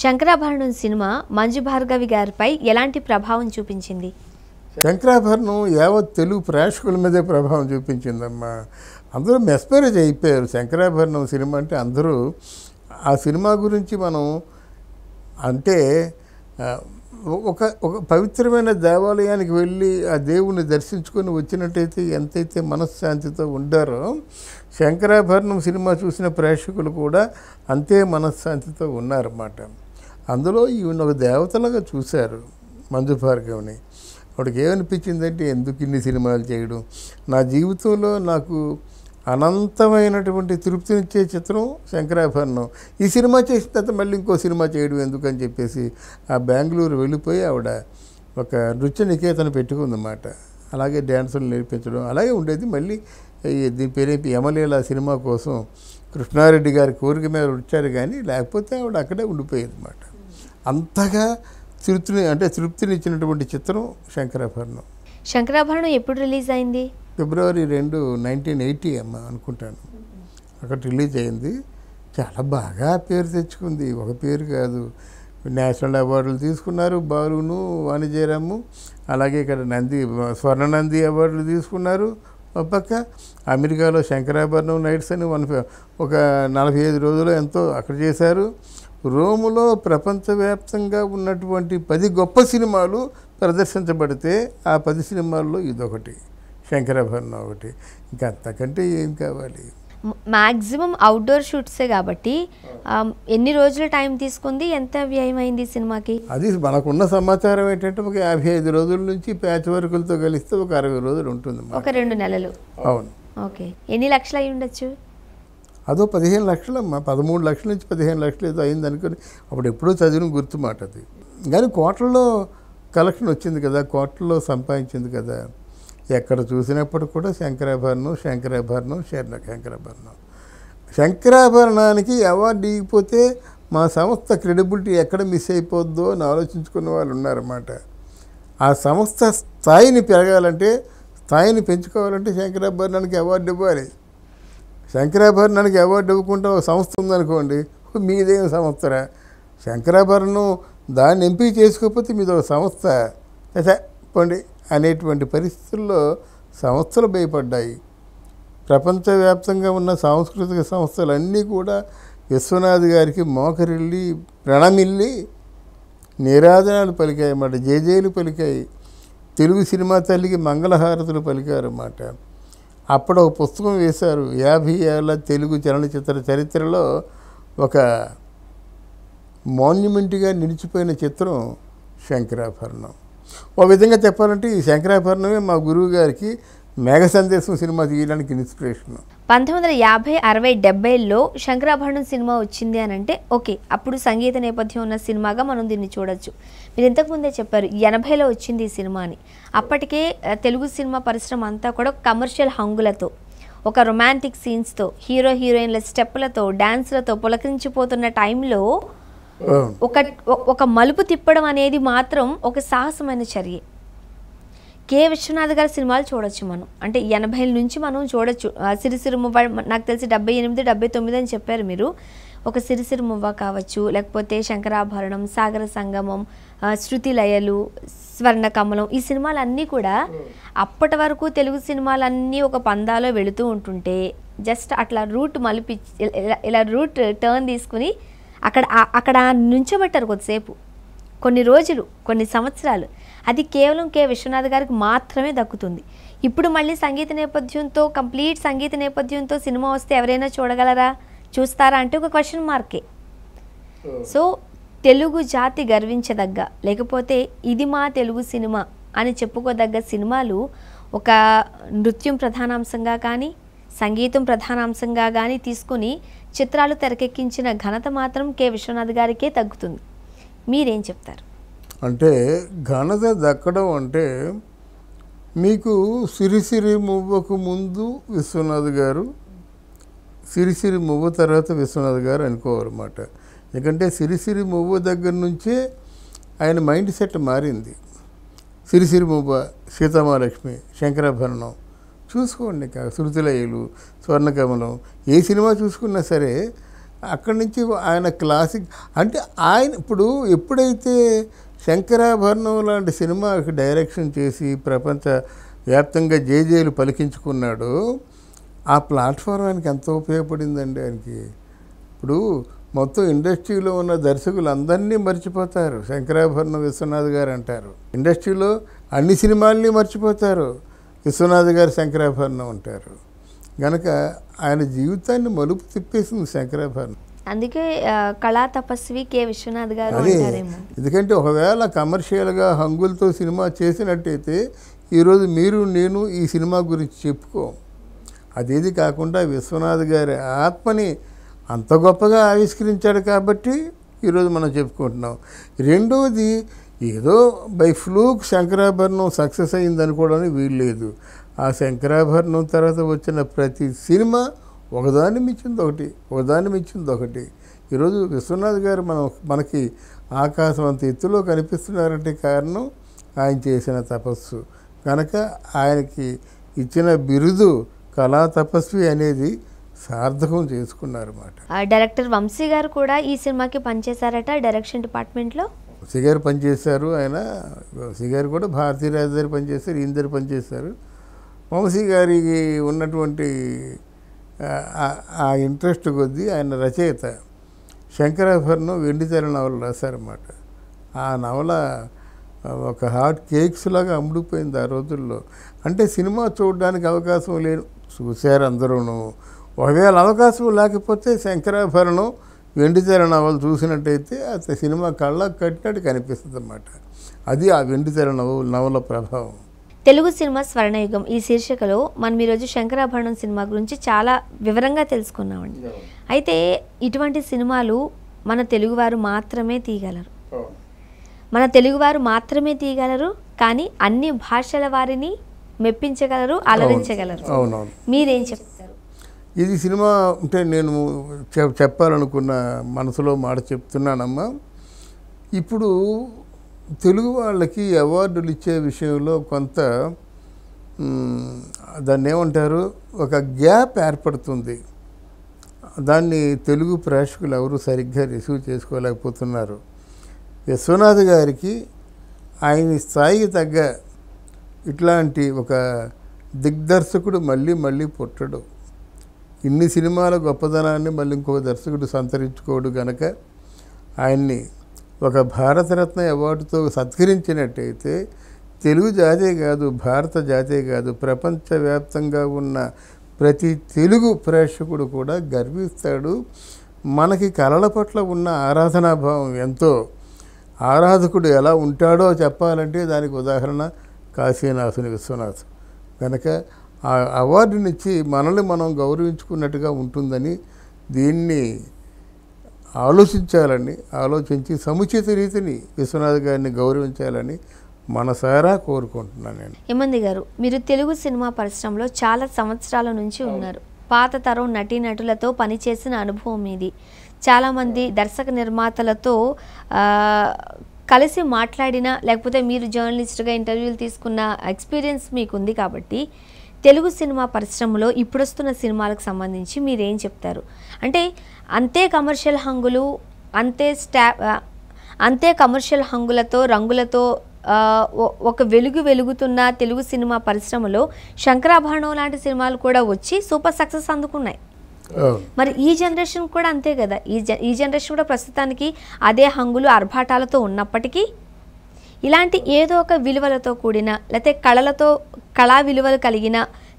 Shankarabharanam cinema Manju Bhargavi గారిపై ఎలాంటి ప్రభావం చూపించింది శంకరాభరణం యావత్ తెలుగు ప్రేక్షకుల మీదే ప్రభావం చూపించిందమ్మా అందరూ మెస్పరేజ్ అయిపోయారు శంకరాభరణం సినిమా అంటే అందరూ ఆ సినిమా గురించి మనం అంటే ఒక ఒక పవిత్రమైన దేవాలయానికి వెళ్ళి ఆ దేవుని దర్శించుకొని వచ్చినట్టయితే ఎంతైతే మనశ్శాంతితో ఉండారో శంకరాభరణం సినిమా చూసిన ప్రేక్షకులు కూడా అంతే మనశ్శాంతితో ఉన్నారన్నమాట అందులో ఈవిని ఒక దేవతలుగా చూశారు మంజు భార్గవిని వాడికి ఏమనిపించిందంటే ఎందుకు ఇన్ని సినిమాలు చేయడం నా జీవితంలో నాకు అనంతమైనటువంటి తృప్తినిచ్చే చిత్రం శంకరాభరణం ఈ సినిమా చేసిన తర్వాత మళ్ళీ ఇంకో సినిమా చేయడం ఎందుకని చెప్పేసి ఆ బెంగళూరు వెళ్ళిపోయి ఆవిడ ఒక నృత్య నికేతన పెట్టుకుందన్నమాట అలాగే డ్యాన్సులు నేర్పించడం అలాగే ఉండేది మళ్ళీ దీని పేరేంటి యమలీల సినిమా కోసం కృష్ణారెడ్డి గారి కోరిక మీద వచ్చారు కానీ లేకపోతే ఆవిడ అక్కడే ఉండిపోయేది అన్నమాట అంతగా తృప్తిని అంటే తృప్తినిచ్చినటువంటి చిత్రం శంకరాభరణం శంకరాభరణం ఎప్పుడు రిలీజ్ అయింది ఫిబ్రవరి రెండు నైన్టీన్ ఎయిటీ అమ్మ అనుకుంటాను అక్కడ రిలీజ్ అయింది చాలా బాగా పేరు తెచ్చుకుంది ఒక పేరు కాదు నేషనల్ అవార్డులు తీసుకున్నారు బాలును వాణిజయరాము అలాగే ఇక్కడ నంది స్వర్ణనంది అవార్డులు తీసుకున్నారు ఒక పక్క అమెరికాలో శంకరాభరణం నైట్స్ అని వన్ ఒక నలభై ఐదు రోజులు ఎంతో అక్కడ చేశారు రోములో ప్రపంచవ్యాప్తంగా ఉన్నటువంటి పది గొప్ప సినిమాలు ప్రదర్శించబడితే ఆ పది సినిమాల్లో ఇదొకటి శంకరాభరణ ఒకటి ఇంకా అంతకంటే ఏం కావాలి మ్యాక్సిమం అవుట్డోర్ షూట్సే కాబట్టి ఎన్ని రోజులు టైం తీసుకుంది ఎంత వ్యయం అయింది సినిమాకి అది మనకున్న సమాచారం ఏంటంటే ఒక యాభై ఐదు రోజుల నుంచి ప్యాచ్ వర్కులతో కలిస్తే ఒక అరవై రోజులు ఉంటుంది ఒక రెండు నెలలు అవును ఓకే ఎన్ని లక్షలు అయి ఉండొచ్చు అదో పదిహేను లక్షలు లక్షలమ్మా పదమూడు లక్షల నుంచి పదిహేను లక్షలు ఏదో అయింది అనుకుని అప్పుడు ఎప్పుడో చదివిన గుర్తు మాట అది కానీ కోట్లలో కలెక్షన్ వచ్చింది కదా కోట్లలో సంపాదించింది కదా ఎక్కడ చూసినప్పుడు కూడా శంకరాభరణం శంకరాభరణం శరణ శంకరాభరణం శంకరాభరణానికి అవార్డు ఇవ్వకపోతే మా సంస్థ క్రెడిబిలిటీ ఎక్కడ మిస్ అయిపోద్దో అని ఆలోచించుకున్న వాళ్ళు ఉన్నారన్నమాట ఆ సంస్థ స్థాయిని పెరగాలంటే స్థాయిని పెంచుకోవాలంటే శంకరాభరణానికి అవార్డు ఇవ్వాలి శంకరాభరణానికి అవార్డు ఇవ్వకుండా ఒక సంస్థ ఉందనుకోండి మీదేం సంస్థరా శంకరాభరణం దాన్ని ఎంపిక చేసుకోకపోతే మీద ఒక సంస్థ చెప్పండి అనేటువంటి పరిస్థితుల్లో సంస్థలు భయపడ్డాయి ప్రపంచవ్యాప్తంగా ఉన్న సాంస్కృతిక సంస్థలన్నీ కూడా విశ్వనాథ్ గారికి మోకరిల్లి ప్రణమిల్లి నిరాధనాలు పలికాయి అన్నమాట జేజేలు పలికాయి తెలుగు సినిమా తల్లికి మంగళహారతులు పలికారన్నమాట అప్పుడు ఒక పుస్తకం వేశారు యాభై ఏళ్ళ తెలుగు చలనచిత్ర చరిత్రలో ఒక మాన్యుమెంట్గా నిలిచిపోయిన చిత్రం శంకరాభరణం ఓ విధంగా చెప్పాలంటే ఈ శంకరాభరణమే మా గురువు గారికి మేఘ సందేశం సినిమా తీయడానికి ఇన్స్పిరేషన్ పంతొమ్మిది వందల యాభై అరవై డెబ్బైలో శంకరాభరణం సినిమా వచ్చింది అని అంటే ఓకే అప్పుడు సంగీత నేపథ్యం ఉన్న సినిమాగా మనం దీన్ని చూడొచ్చు మీరు ఇంతకుముందే చెప్పారు ఎనభైలో వచ్చింది ఈ సినిమా అని అప్పటికే తెలుగు సినిమా పరిశ్రమ అంతా కూడా కమర్షియల్ హంగులతో ఒక రొమాంటిక్ సీన్స్తో హీరో హీరోయిన్ల స్టెప్లతో డ్యాన్స్లతో పులకరించిపోతున్న టైంలో ఒక ఒక మలుపు తిప్పడం అనేది మాత్రం ఒక సాహసమైన చర్య కే విశ్వనాథ్ గారి సినిమాలు చూడొచ్చు మనం అంటే ఎనభైల నుంచి మనం చూడొచ్చు సిరిసిరి మువ్వ నాకు తెలిసి డెబ్బై ఎనిమిది డెబ్బై తొమ్మిది అని చెప్పారు మీరు ఒక సిరిసిరి మువ్వ కావచ్చు లేకపోతే శంకరాభరణం సాగర సంగమం శృతి లయలు కమలం ఈ సినిమాలన్నీ కూడా hmm. అప్పటి వరకు తెలుగు సినిమాలన్నీ ఒక పందాలో వెళుతూ ఉంటుంటే జస్ట్ అట్లా రూట్ మలిపి ఇలా రూట్ టర్న్ తీసుకుని అక్కడ అక్కడ నుంచోబెట్టారు కొద్దిసేపు కొన్ని రోజులు కొన్ని సంవత్సరాలు అది కేవలం కే విశ్వనాథ్ గారికి మాత్రమే దక్కుతుంది ఇప్పుడు మళ్ళీ సంగీత నేపథ్యంతో కంప్లీట్ సంగీత నేపథ్యంతో సినిమా వస్తే ఎవరైనా చూడగలరా చూస్తారా అంటే ఒక క్వశ్చన్ మార్కే సో తెలుగు జాతి గర్వించదగ్గ లేకపోతే ఇది మా తెలుగు సినిమా అని చెప్పుకోదగ్గ సినిమాలు ఒక నృత్యం ప్రధానాంశంగా కానీ సంగీతం ప్రధానాంశంగా కానీ తీసుకుని చిత్రాలు తెరకెక్కించిన ఘనత మాత్రం కె విశ్వనాథ్ గారికే తగ్గుతుంది మీరేం చెప్తారు అంటే ఘనత దక్కడం అంటే మీకు సిరిసిరి మువ్వకు ముందు విశ్వనాథ్ గారు సిరిసిరి మువ్వ తర్వాత విశ్వనాథ్ గారు అనుకోవాలన్నమాట ఎందుకంటే సిరిసిరి మువ్వ దగ్గర నుంచే ఆయన మైండ్ సెట్ మారింది సిరిసిరి మువ్వ సీతామహాలక్ష్మి శంకరాభరణం చూసుకోండి శృతిలయలు స్వర్ణకమలం ఏ సినిమా చూసుకున్నా సరే అక్కడి నుంచి ఆయన క్లాసిక్ అంటే ఆయన ఇప్పుడు ఎప్పుడైతే శంకరాభరణం లాంటి సినిమాకి డైరెక్షన్ చేసి ప్రపంచ వ్యాప్తంగా జేజేలు పలికించుకున్నాడు ఆ ప్లాట్ఫామ్ ఆయనకి ఎంతో ఉపయోగపడిందండి ఆయనకి ఇప్పుడు మొత్తం ఇండస్ట్రీలో ఉన్న దర్శకులు అందరినీ మర్చిపోతారు శంకరాభరణం విశ్వనాథ్ గారు అంటారు ఇండస్ట్రీలో అన్ని సినిమాల్ని మర్చిపోతారు విశ్వనాథ్ గారు శంకరాభరణం అంటారు గనక ఆయన జీవితాన్ని మలుపు తిప్పేసింది శంకరాభరణం అందుకే కళా తపస్వి కే విశ్వనాథ్ గారు ఎందుకంటే ఒకవేళ కమర్షియల్గా హంగులతో సినిమా చేసినట్టయితే ఈరోజు మీరు నేను ఈ సినిమా గురించి చెప్పుకో అదేది కాకుండా విశ్వనాథ్ గారి ఆత్మని అంత గొప్పగా ఆవిష్కరించాడు కాబట్టి ఈరోజు మనం చెప్పుకుంటున్నాం రెండవది ఏదో బై ఫ్లూక్ శంకరాభరణం సక్సెస్ అయింది అనుకోవడానికి వీల్లేదు ఆ శంకరాభరణం తర్వాత వచ్చిన ప్రతి సినిమా ఒకదాన్ని మించింది ఒకటి ఒకదాన్ని మించింది ఒకటి ఈరోజు విశ్వనాథ్ గారు మనం మనకి ఆకాశం అంత ఎత్తులో కనిపిస్తున్నారంటే కారణం ఆయన చేసిన తపస్సు కనుక ఆయనకి ఇచ్చిన బిరుదు కళా తపస్వి అనేది సార్థకం చేసుకున్నారు అన్నమాట డైరెక్టర్ వంశీ గారు కూడా ఈ సినిమాకి పనిచేశారట డైరెక్షన్ డిపార్ట్మెంట్లో వంశీ గారు పనిచేశారు ఆయన వంశీ గారు కూడా భారతీయ గారు పనిచేశారు ఈయన పనిచేశారు వంశీ గారికి ఉన్నటువంటి ఆ ఇంట్రెస్ట్ కొద్దీ ఆయన రచయిత శంకరాభరణం వెండితెర నవల రాశారన్నమాట ఆ నవల ఒక హాట్ కేక్స్ లాగా అమ్ముడుపోయింది ఆ రోజుల్లో అంటే సినిమా చూడడానికి అవకాశం లేదు చూశారు అందరూ ఒకవేళ అవకాశం లేకపోతే శంకరాభరణం వెండితెర నవలు చూసినట్టయితే అతని సినిమా కళ్ళకు కట్టినట్టు కనిపిస్తుంది అన్నమాట అది ఆ వెండితెర నవ నవల ప్రభావం తెలుగు సినిమా స్వర్ణయుగం ఈ శీర్షికలో మనం ఈరోజు శంకరాభరణం సినిమా గురించి చాలా వివరంగా తెలుసుకున్నామండి అయితే ఇటువంటి సినిమాలు మన తెలుగువారు మాత్రమే తీయగలరు మన తెలుగువారు మాత్రమే తీయగలరు కానీ అన్ని భాషల వారిని మెప్పించగలరు అలరించగలరు మీరేం చెప్తారు ఇది సినిమా అంటే నేను చెప్పాలనుకున్న మనసులో మాట చెప్తున్నానమ్మా ఇప్పుడు తెలుగు వాళ్ళకి అవార్డులు ఇచ్చే విషయంలో కొంత దాన్ని ఏమంటారు ఒక గ్యాప్ ఏర్పడుతుంది దాన్ని తెలుగు ప్రేక్షకులు ఎవరు సరిగ్గా రిసీవ్ చేసుకోలేకపోతున్నారు విశ్వనాథ్ గారికి ఆయన స్థాయికి తగ్గ ఇట్లాంటి ఒక దిగ్దర్శకుడు మళ్ళీ మళ్ళీ పుట్టడు ఇన్ని సినిమాల గొప్పదనాన్ని మళ్ళీ ఇంకో దర్శకుడు సంతరించుకోడు గనక ఆయన్ని ఒక భారతరత్న అవార్డుతో సత్కరించినట్టయితే తెలుగు జాతే కాదు భారత జాతే కాదు ప్రపంచవ్యాప్తంగా ఉన్న ప్రతి తెలుగు ప్రేక్షకుడు కూడా గర్విస్తాడు మనకి కళల పట్ల ఉన్న ఆరాధనాభావం ఎంతో ఆరాధకుడు ఎలా ఉంటాడో చెప్పాలంటే దానికి ఉదాహరణ కాశీనాథుని విశ్వనాథ్ కనుక ఆ అవార్డునిచ్చి మనల్ని మనం గౌరవించుకున్నట్టుగా ఉంటుందని దీన్ని ఆలోచించాలని ఆలోచించి సముచిత రీతిని విశ్వనాథ్ గారిని గౌరవించాలని మనసారా కోరుకుంటున్నాను నేను ఏమంది గారు మీరు తెలుగు సినిమా పరిశ్రమలో చాలా సంవత్సరాల నుంచి ఉన్నారు పాత తరం నటీనటులతో పనిచేసిన అనుభవం ఇది చాలామంది దర్శక నిర్మాతలతో కలిసి మాట్లాడినా లేకపోతే మీరు జర్నలిస్ట్గా ఇంటర్వ్యూలు తీసుకున్న ఎక్స్పీరియన్స్ మీకుంది కాబట్టి తెలుగు సినిమా పరిశ్రమలో ఇప్పుడొస్తున్న సినిమాలకు సంబంధించి మీరేం చెప్తారు అంటే అంతే కమర్షియల్ హంగులు అంతే స్టా అంతే కమర్షియల్ హంగులతో రంగులతో ఒక వెలుగు వెలుగుతున్న తెలుగు సినిమా పరిశ్రమలో శంకరాభరణం లాంటి సినిమాలు కూడా వచ్చి సూపర్ సక్సెస్ అందుకున్నాయి మరి ఈ జనరేషన్ కూడా అంతే కదా ఈ ఈ జనరేషన్ కూడా ప్రస్తుతానికి అదే హంగులు అర్భాటాలతో ఉన్నప్పటికీ ఇలాంటి ఏదో ఒక విలువలతో కూడిన లేకపోతే కళలతో కళా విలువలు కలిగిన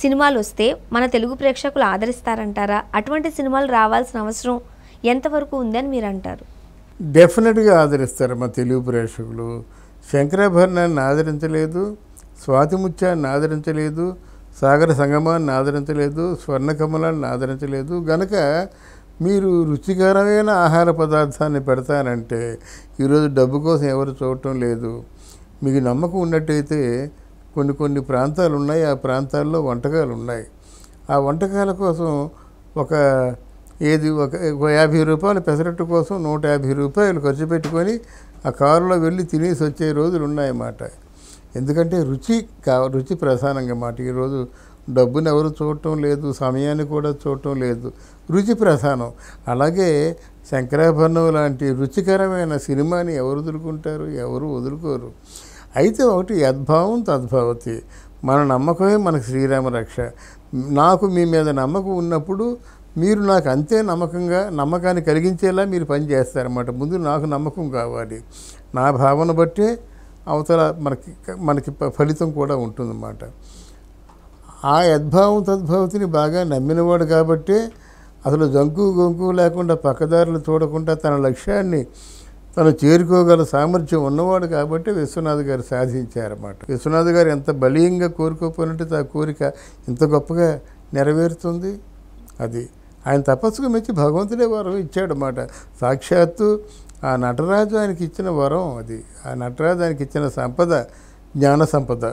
సినిమాలు వస్తే మన తెలుగు ప్రేక్షకులు ఆదరిస్తారంటారా అటువంటి సినిమాలు రావాల్సిన అవసరం ఎంతవరకు ఉందని మీరు అంటారు డెఫినెట్గా ఆదరిస్తారు మా తెలుగు ప్రేక్షకులు శంకరాభరణాన్ని ఆదరించలేదు స్వాతిముత్యాన్ని ఆదరించలేదు సాగర సంగమాన్ని ఆదరించలేదు స్వర్ణకమలాన్ని ఆదరించలేదు గనక మీరు రుచికరమైన ఆహార పదార్థాన్ని పెడతానంటే ఈరోజు డబ్బు కోసం ఎవరు చూడటం లేదు మీకు నమ్మకం ఉన్నట్టయితే కొన్ని కొన్ని ప్రాంతాలు ఉన్నాయి ఆ ప్రాంతాల్లో వంటకాలు ఉన్నాయి ఆ వంటకాల కోసం ఒక ఏది ఒక యాభై రూపాయల పెసరట్టు కోసం నూట యాభై రూపాయలు ఖర్చు పెట్టుకొని ఆ కారులో వెళ్ళి తినేసి వచ్చే రోజులు ఉన్నాయన్నమాట ఎందుకంటే రుచి కా రుచి ప్రధానంగా మాట ఈరోజు డబ్బును ఎవరు చూడటం లేదు సమయాన్ని కూడా చూడటం లేదు రుచి ప్రధానం అలాగే శంకరాభరణం లాంటి రుచికరమైన సినిమాని ఎవరు వదులుకుంటారు ఎవరు వదులుకోరు అయితే ఒకటి యద్భావం తద్భవతి మన నమ్మకమే మనకు శ్రీరామ రక్ష నాకు మీ మీద నమ్మకం ఉన్నప్పుడు మీరు నాకు అంతే నమ్మకంగా నమ్మకాన్ని కలిగించేలా మీరు పని ముందు నాకు నమ్మకం కావాలి నా భావన బట్టే అవతల మనకి మనకి ఫలితం కూడా ఉంటుందన్నమాట ఆ యద్భావం తద్భవతిని బాగా నమ్మినవాడు కాబట్టే అసలు జంకు గొంకు లేకుండా పక్కదారులు చూడకుండా తన లక్ష్యాన్ని తను చేరుకోగల సామర్థ్యం ఉన్నవాడు కాబట్టి విశ్వనాథ్ గారు సాధించారన్నమాట విశ్వనాథ్ గారు ఎంత బలీయంగా కోరుకోపోయినట్టు ఆ కోరిక ఇంత గొప్పగా నెరవేరుతుంది అది ఆయన తపస్సుకు మెచ్చి భగవంతుడే వరం ఇచ్చాడన్నమాట సాక్షాత్తు ఆ నటరాజు ఆయనకి ఇచ్చిన వరం అది ఆ నటరాజు ఆయనకి ఇచ్చిన సంపద జ్ఞాన సంపద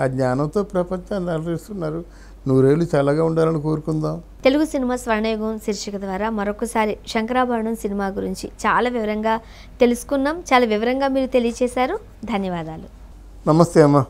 ఆ జ్ఞానంతో ప్రపంచాన్ని అలరిస్తున్నారు నూరేళ్ళు చల్లగా ఉండాలని కోరుకుందాం తెలుగు సినిమా స్వర్ణయుగం శీర్షిక ద్వారా మరొకసారి శంకరాభరణం సినిమా గురించి చాలా వివరంగా తెలుసుకున్నాం చాలా వివరంగా మీరు తెలియచేశారు ధన్యవాదాలు నమస్తే అమ్మా